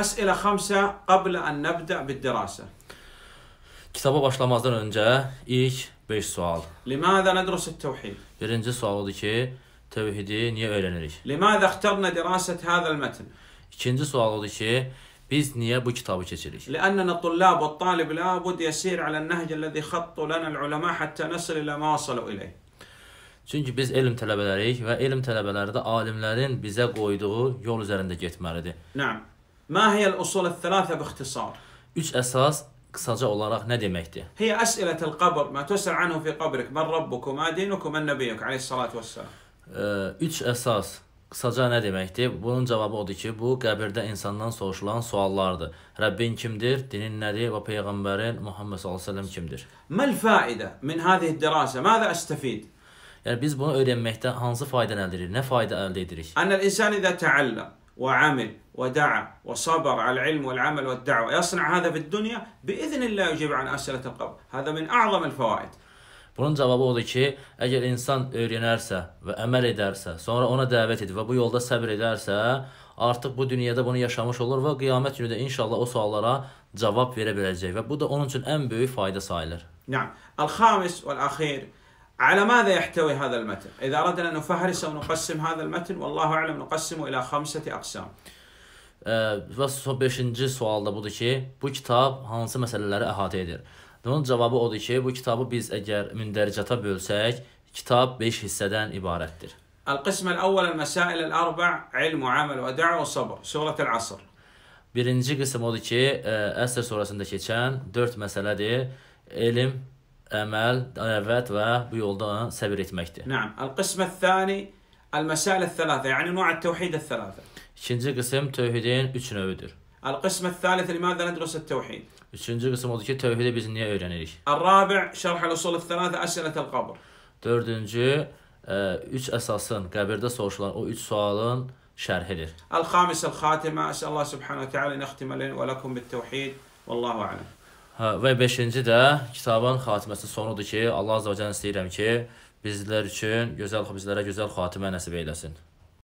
Əsələ xamsə qablə ən nəbdə bid-dirasa. Kitaba başlamazdan öncə ilk 5 sual. Liməzə nədrusu təvhid? Birinci sual odur ki, təvhidi niyə öyrənirik? Liməzə ixtarna dirasət hədəl mətn? İkinci sual odur ki, biz niyə bu kitabı keçirik? Lənnənə tullab və talib la bud yəsir alə nəhcə ləzi xattu lənə uləmə həttə nəsil ilə mə asalu iləyh. Çünki biz elm tələbələriyik və elm tələbələri də alimlərin bizə qoyduğu yol üzərində getməlidir. Nəm. ما هي الأصول الثلاثة باختصار؟ Üç əsas qısaca olaraq nə deməkdir? هي أسئلة القبر ما تسأل عنه في قبرك من ربك وما دينك ومن نبيك عليه الصلاة والسلام Ə, Üç əsas qısaca nə deməkdir? Bunun cavabı odur ki, bu qəbirdə insandan soruşulan suallardır. Rəbbin kimdir, dinin nədir və peyğəmbərin Muhammed sallallahu əleyhi və səlləm kimdir? ما الفائدة من هذه الدراسة ماذا أستفيد Yəni biz bunu öyrənməkdən hansı faydanı əldə edirik? Nə fayda əldə edirik? أن الإنسان إذا تعلم وعمل ودعا وصبر على العلم والعمل والدعوة يصنع هذا في الدنيا بإذن الله يجيب عن أسئلة القبر هذا من أعظم الفوائد Bunun cavabı odur ki, əgər insan öyrənərsə və əməl edərsə, sonra ona dəvət edib və bu yolda səbr edərsə, artıq bu dünyada bunu yaşamış olur və qiyamət günü də inşallah o suallara cavab verə biləcək və bu da onun üçün ən böyük fayda sayılır. Nعم. الخامس والأخير على ماذا يحتوي هذا المتن؟ إذا أردنا أن نفهرس أو نقسم هذا المتن والله أعلم نقسمه إلى خمسة أقسام. Və 5-ci sual da budur ki, bu kitab hansı məsələləri əhatə edir? Bunun cavabı odur ki, bu kitabı biz əgər mündəricata bölsək, kitab 5 hissədən ibarətdir. القسم الأول المسائل الأربع علم وعمل ودعوة وصبر سورة العصر Birinci qism odur ki, Əsr surəsində keçən 4 məsələdir. Elm, əməl, əvət və bu yolda səbir etməkdir. Nəm. Al-qismət-thani Əl-məsələ-thələthə, yəni nüə-təvhid-thələthə. İkinci qism tövhidin üç növüdür. Əl-qismət-thəlithə, limədə nədrəsə-təvhid? Üçüncü qism odur ki, tövhidi biz niyə öyrənirik? Əl-rabi' şərhəl-usul-thələthə əsələtəl-qabr. Dördüncü, ə, e, üç əsasın, qəbirdə soruşulan o üç sualın şərhidir. Əl-xamis-əl-xatimə, əsəl Allah subhanahu teala, nəxtiməlin və ləkum bit-təvhid, vəllahu aləm. Və 5-ci də kitabın xatiməsi sonudur ki, Allah Azərbaycan istəyirəm ki, bizlər üçün gözəl bizlərə gözəl xatimə nəsib eyləsin.